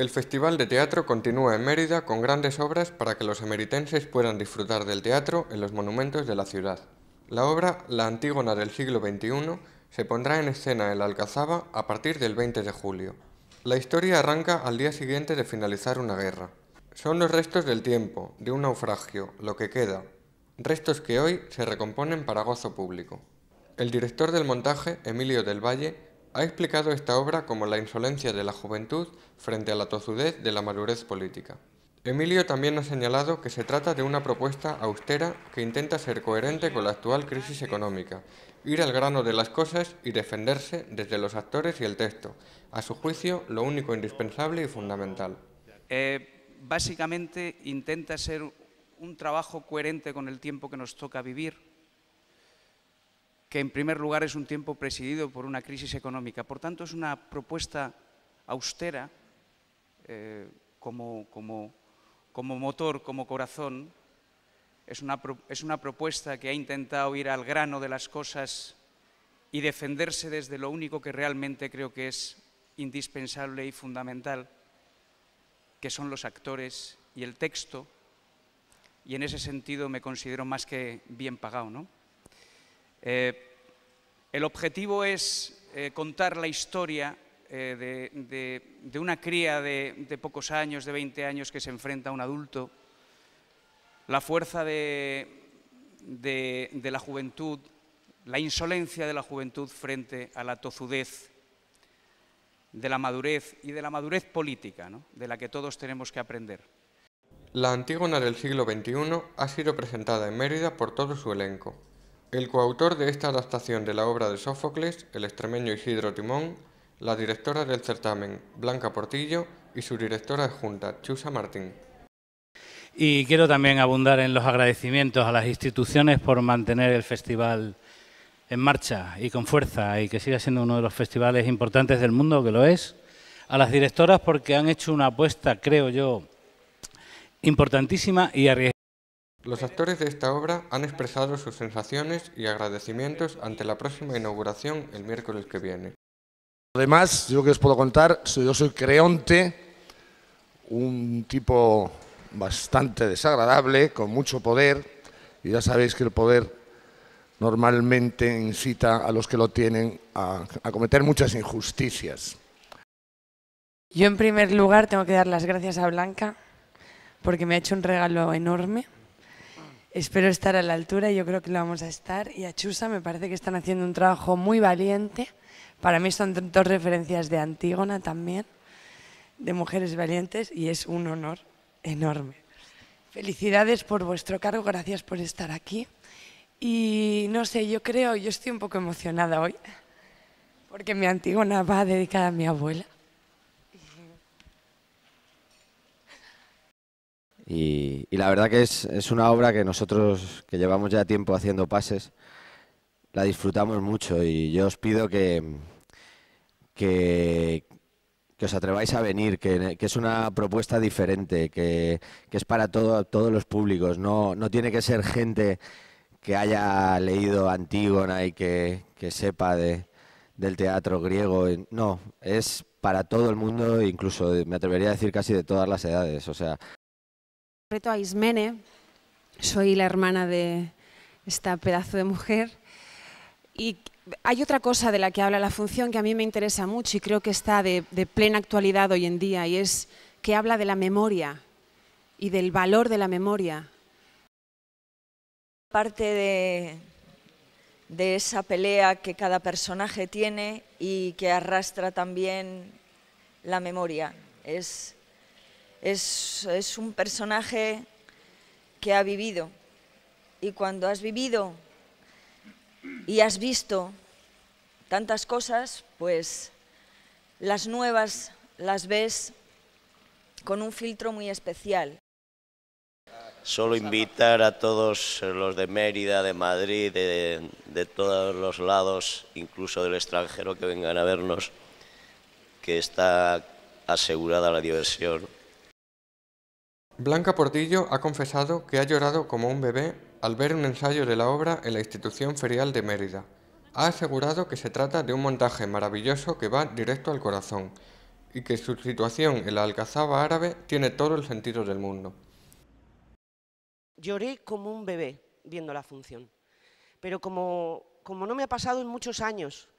El Festival de Teatro continúa en Mérida con grandes obras para que los emeritenses puedan disfrutar del teatro en los monumentos de la ciudad. La obra La Antígona del siglo XXI se pondrá en escena en la Alcazaba a partir del 20 de julio. La historia arranca al día siguiente de finalizar una guerra. Son los restos del tiempo, de un naufragio, lo que queda, restos que hoy se recomponen para gozo público. El director del montaje, Emilio del Valle, ha explicado esta obra como la insolencia de la juventud frente a la tozudez de la madurez política. Emilio también ha señalado que se trata de una propuesta austera que intenta ser coherente con la actual crisis económica, ir al grano de las cosas y defenderse desde los actores y el texto, a su juicio lo único indispensable y fundamental. Eh, básicamente intenta ser un trabajo coherente con el tiempo que nos toca vivir, que en primer lugar es un tiempo presidido por una crisis económica. Por tanto, es una propuesta austera eh, como, motor, como corazón. Es una, es una propuesta que ha intentado ir al grano de las cosas y defenderse desde lo único que realmente creo que es indispensable y fundamental, que son los actores y el texto. Y en ese sentido me considero más que bien pagado, ¿no? Eh, el objetivo es eh, contar la historia eh, de, una cría de, pocos años, de 20 años, que se enfrenta a un adulto, la fuerza de la juventud, la insolencia de la juventud frente a la tozudez de la madurez y de la madurez política, de la que todos tenemos que aprender. La Antígona del siglo XXI ha sido presentada en Mérida por todo su elenco, el coautor de esta adaptación de la obra de Sófocles, el extremeño Isidro Timón, la directora del certamen, Blanca Portillo, y su directora adjunta, Chusa Martín. Y quiero también abundar en los agradecimientos a las instituciones por mantener el festival en marcha y con fuerza y que siga siendo uno de los festivales importantes del mundo, que lo es. A las directoras porque han hecho una apuesta, creo yo, importantísima y arriesgada. Los actores de esta obra han expresado sus sensaciones y agradecimientos ante la próxima inauguración el miércoles que viene. Además, yo que os puedo contar, yo soy Creonte, un tipo bastante desagradable, con mucho poder, y ya sabéis que el poder normalmente incita a los que lo tienen a, cometer muchas injusticias. Yo en primer lugar tengo que dar las gracias a Blanca porque me ha hecho un regalo enorme. Espero estar a la altura, yo creo que lo vamos a estar. Y a Chusa me parece que están haciendo un trabajo muy valiente. Para mí son dos referencias de Antígona también, de mujeres valientes, y es un honor enorme. Felicidades por vuestro cargo, gracias por estar aquí. Y no sé, yo creo, yo estoy un poco emocionada hoy, porque mi Antígona va dedicada a mi abuela. Y, la verdad que es, es, una obra que nosotros, que llevamos ya tiempo haciendo pases, la disfrutamos mucho y yo os pido que, os atreváis a venir, que, es una propuesta diferente, que, es para todo, todos los públicos, no, no tiene que ser gente que haya leído Antígona y que, que sepa de, del teatro griego. No, es para todo el mundo, incluso me atrevería a decir casi de todas las edades. O sea, reto a Ismene, soy la hermana de esta pedazo de mujer. Y hay otra cosa de la que habla la función que a mí me interesa mucho y creo que está de, plena actualidad hoy en día, y es que habla de la memoria y del valor de la memoria. Parte de, de esa pelea que cada personaje tiene y que arrastra también la memoria. Es es, un personaje que ha vivido. Y cuando has vivido y has visto tantas cosas, pues las nuevas las ves con un filtro muy especial. Solo invitar a todos los de Mérida, de Madrid, de, todos los lados, incluso del extranjero que vengan a vernos, que está asegurada la diversión. Blanca Portillo ha confesado que ha llorado como un bebé al ver un ensayo de la obra en la institución ferial de Mérida. Ha asegurado que se trata de un montaje maravilloso que va directo al corazón y que su situación en la alcazaba árabe tiene todo el sentido del mundo. Lloré como un bebé viendo la función, pero como, como no me ha pasado en muchos años,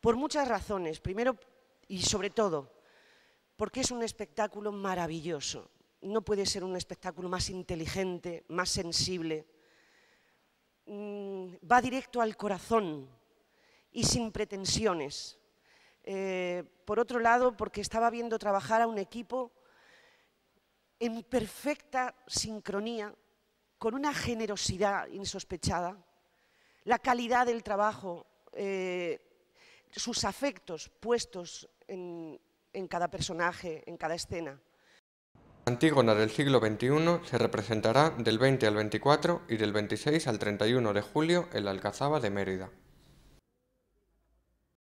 por muchas razones. Primero y sobre todo, porque es un espectáculo maravilloso, no puede ser un espectáculo más inteligente, más sensible. Mm, va directo al corazón y sin pretensiones. Eh, por otro lado, porque estaba viendo trabajar a un equipo en perfecta sincronía, con una generosidad insospechada, la calidad del trabajo, eh, sus afectos puestos en cada personaje, en cada escena. Antígona del siglo XXI se representará del 20 al 24 y del 26 al 31 de julio en la Alcazaba de Mérida.